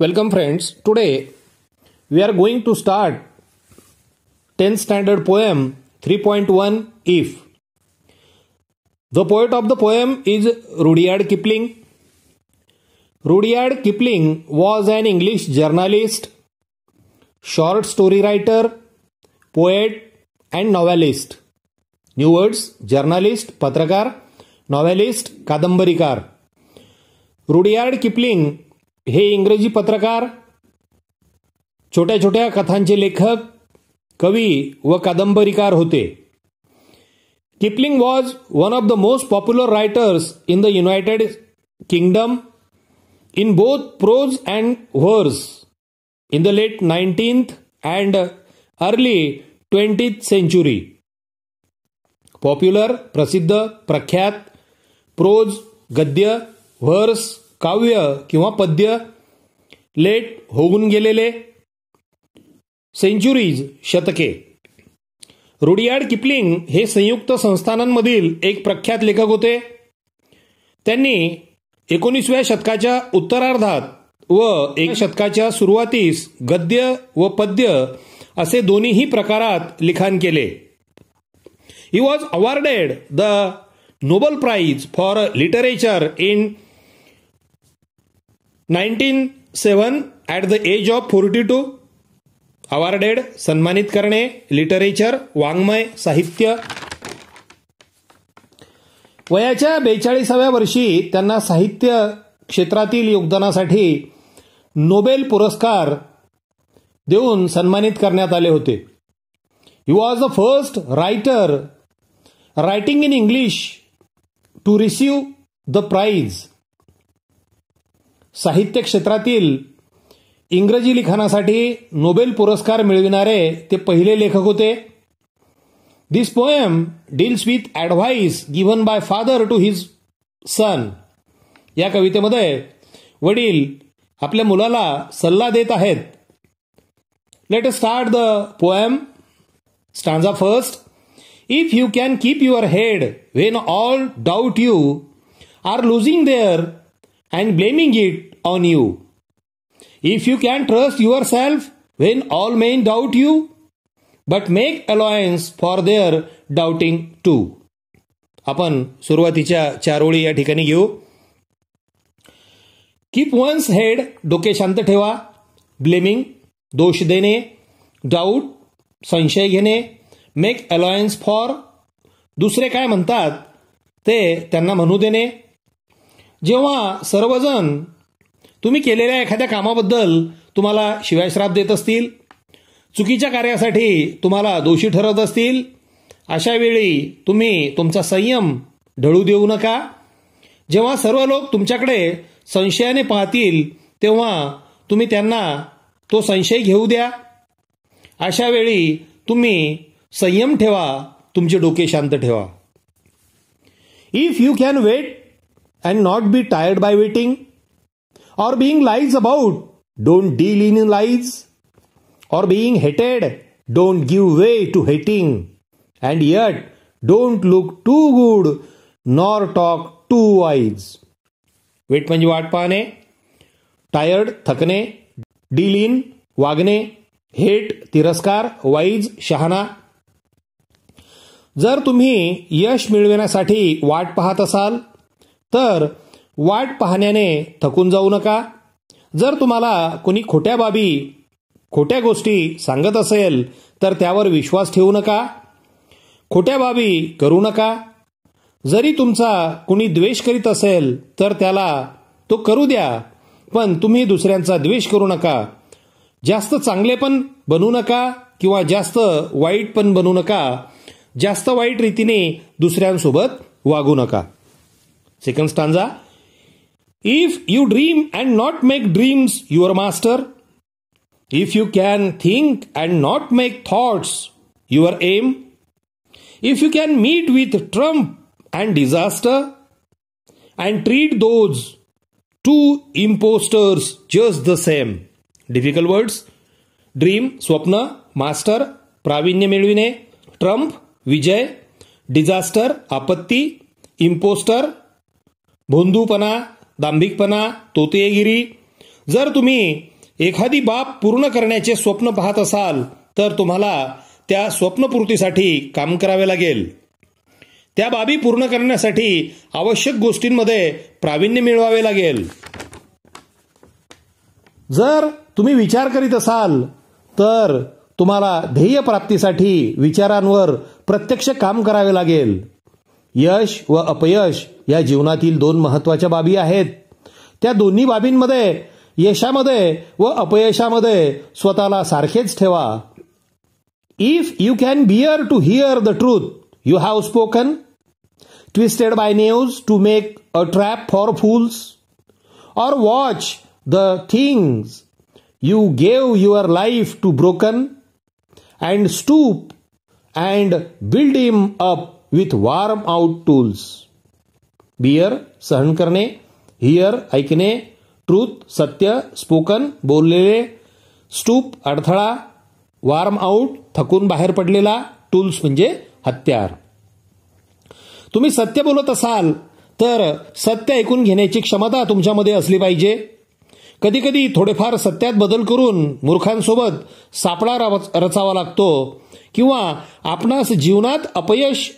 Welcome friends. Today we are going to start 10th standard poem 3.1 If. The poet of the poem is Rudyard Kipling. Rudyard Kipling was an English journalist, short story writer, poet and novelist. New words journalist, patrakar, novelist, kadambarikar. Rudyard Kipling हे इंग्रजी पत्रकार छोट्या छोट्या कथांचे लेखक कवी व कादंबरीकार होते Kipling was one of the most popular writers in the United Kingdom in both prose and verse in the late nineteenth and early twenty century popular प्रसिद्ध प्रख्यात प्रोज गद्य व्हर्स काव्य किंवा पद्य लेट होऊन गेलेले सेंचुरीज शतके रुडियार्ड किपलिंग हे संयुक्त संस्थानांमधील एक प्रख्यात लेखक होते त्यांनी एकोणीसव्या शतकाच्या उत्तरार्धात व एक शतकाच्या सुरुवातीस गद्य व पद्य असे दोन्हीही प्रकारात लिखाण केले he was awarded the Nobel prize for literature in nineteen seven at the age of forty two awarded सन्मानित करणे लिटरेचर वाङ्मय साहित्य वयाच्या बेचाळीसाव्या वर्षी त्यांना साहित्य क्षेत्रातील योगदानासाठी नोबेल पुरस्कार देऊन सन्मानित करण्यात आले होते you was the first writer writing in English to receive the prize साहित्य क्षेत्रातील इंग्रजी लिखाणासाठी नोबेल पुरस्कार मिळविणारे ते पहिले लेखक होते this poem deals with advice given by father to his son या कवितेमध्ये वडील आपल्या मुलाला सल्ला देत आहेत let uh start the poem stanza first if you can keep your head when all doubt you are losing their and blaming it on if you can trust trust yourself when all men doubt you, but make allowance for their doubting too आपण सुरुवातीच्या चार ओळी या ठिकाणी घेऊ keep once head डोके शांत ठेवा ब्लेमिंग दोष देणे डाऊट संशय घेणे मेक अलायन्स फॉर दुसरे काय म्हणतात ते त्यांना म्हणू देणे जेव्हा सर्वजण तुम्ही केलेल्या एखाद्या कामाबद्दल तुम्हाला शिवाय श्राप देत असतील चुकीच्या कार्यासाठी तुम्हाला दोषी ठरत असतील अशावेळी तुम्ही तुमचा संयम ढळू देऊ नका जेव्हा सर्व लोक तुमच्याकडे संशयाने पाहतील तेव्हा तुम्ही त्यांना तो संशय घेऊ द्या अशा वेळी तुम्ही संयम ठेवा तुमचे डोके शांत ठेवा if you can wait and not be tired by waiting or being lies about don't deal in lies, or being hated don't give way to hating and yet don't look too good nor talk too wise. Wait म्हणजे वाट पाहणे tired थकणे deal in वागणे hate तिरस्कार wise शहाणा जर तुम्ही यश मिळविण्यासाठी वाट पाहत असाल तर वाट पाहण्याने थकून जाऊ नका जर तुम्हाला कुणी खोट्या बाबी खोट्या गोष्टी सांगत असेल तर त्यावर विश्वास ठेवू नका खोट्या बाबी करू नका जरी तुमचा कुणी द्वेष करीत असेल तर त्याला तो करू द्या पण तुम्ही दुसऱ्यांचा द्वेष करू नका जास्त चांगले पण बनू नका किंवा जास्त वाईट पण बनू नका जास्त वाईट रीतीने दुसऱ्यांसोबत वागू नका second stanza If you dream and not make dreams your master, if you can think and not make thoughts your aim, if you can meet with trump and disaster and treat those two impostors just the same. Difficult words dream, swapna, master, प्रावीण्य मिळविणे Trump, Vijay, Disaster, आपत्ती impostor भोंदूपणा दांभिकपणा तोतेगिरी जर तुम्ही एखादी बाब पूर्ण करण्याचे स्वप्न पाहत असाल तर तुम्हाला त्या स्वप्नपूर्तीसाठी काम करावे लागेल त्या बाबी पूर्ण करण्यासाठी आवश्यक गोष्टींमध्ये प्रावीण्य मिळवावे लागेल जर तुम्ही विचार करीत असाल तर तुम्हाला ध्येय प्राप्तीसाठी विचारांवर प्रत्यक्ष काम करावे लागेल यश व अपयश या जीवनातील दोन महत्वाच्या बाबी आहेत त्या दोन्ही बाबींमध्ये यशामध्ये व अपयशामध्ये स्वतःला सारखेच ठेवा if you can beer to here the truth you have spoken twisted bye news to make a trap for fools or watch the things you gave your life to broken and stoop and build इम up with warm out tools beer सहन करणे here ऐकणे truth सत्य spoken बोललेले stoop अडथळा warm out थकून बाहेर पडलेला टूल्स म्हणजे हत्यार तुम्ही सत्य बोलत असाल तर सत्य ऐकून घेण्याची क्षमता तुमच्यामध्ये असली पाहिजे कधीकधी थोडेफार सत्यात बदल करून मूर्खांसोबत सापळा रचावा लागतो किंवा आपणास जीवनात अपयश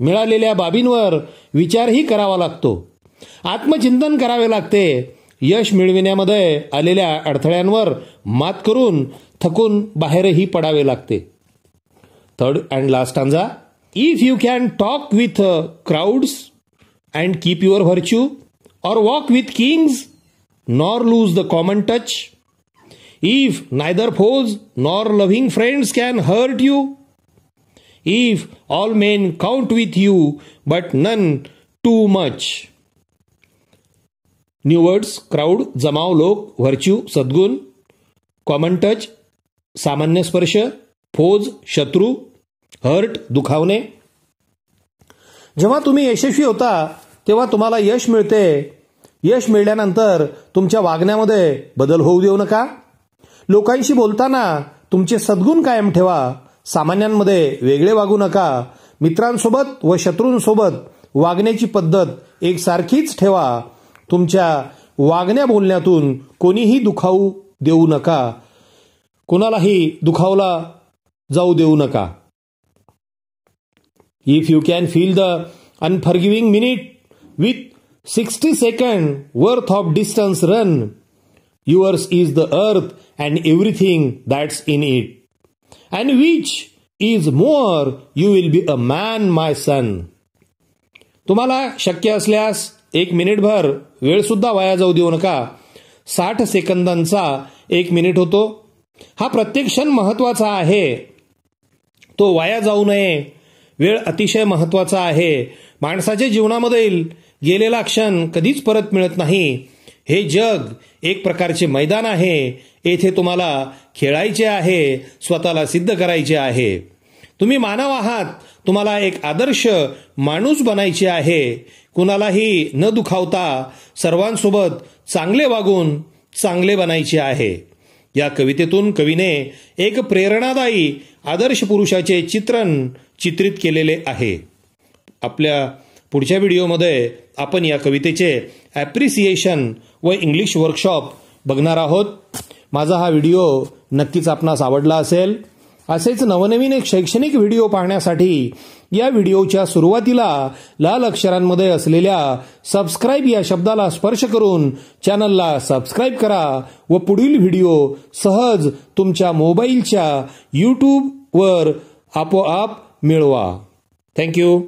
मिळालेल्या बाबींवर विचारही करावा लागतो आत्मचिंतन करावे लागते यश मिळविण्यामध्ये आलेल्या अडथळ्यांवर मात करून थकून बाहेरही पडावे लागते third and last stanza if you can talk with crowds and keep your virtue or walk with kings nor lose the common touch if neither foes nor loving friends can hurt you if all men count with you, but none too much. New words crowd जमाव लोक virtue सद्गुण common touch सामान्य स्पर्श फोज शत्रू hurt दुखावणे जेव्हा तुम्ही यशस्वी होता तेव्हा तुम्हाला यश मिळते यश मिळल्यानंतर तुमच्या वागण्यामध्ये बदल होऊ देऊ नका लोकांशी बोलताना तुमचे सद्गुण कायम ठेवा सामान्यांमध्ये वेगळे वागू नका मित्रांसोबत व शत्रूंसोबत वागण्याची पद्धत एकसारखीच ठेवा तुमच्या वागण्या बोलण्यातून कोणीही दुखावू देऊ नका कोणालाही दुखावला जाऊ देऊ नका if you can feel the unforgiving minute with sixty second worth of distance run yours is the earth and everything that's in it and which is more you will be a man my son तुम्हाला शक्य असल्यास एक मिनिटभर सुद्धा वाया जाऊ देऊ नका साठ सेकंदांचा एक मिनिट होतो हा प्रत्येक क्षण महत्वाचा आहे तो वाया जाऊ नये वेळ अतिशय महत्वाचा आहे माणसाच्या जीवनामधील गेलेला क्षण कधीच परत मिळत नाही हे जग एक प्रकारचे मैदान आहे येथे तुम्हाला खेळायचे आहे स्वतःला सिद्ध करायचे आहे तुम्ही मानव आहात तुम्हाला एक आदर्श माणूस बनायचे आहे कुणालाही न दुखावता सर्वांसोबत चांगले वागून चांगले बनायचे आहे या कवितेतून कवीने एक प्रेरणादायी आदर्श पुरुषाचे चित्रण चित्रित केलेले आहे आपल्या पुढच्या व्हिडिओमध्ये आपण या कवितेचे ॲप्रिसिएशन व इंग्लिश वर्कशॉप बघणार आहोत माझा हा व्हिडिओ नक्कीच आपणास आवडला असेल असेच नवनवीन एक शैक्षणिक व्हिडिओ पाहण्यासाठी या व्हिडिओच्या सुरुवातीला लाल अक्षरांमध्ये असलेल्या सबस्क्राईब या शब्दाला स्पर्श करून चॅनलला सबस्क्राईब करा व पुढील व्हिडिओ सहज तुमच्या मोबाईलच्या यूट्यूबवर आपोआप मिळवा थँक्यू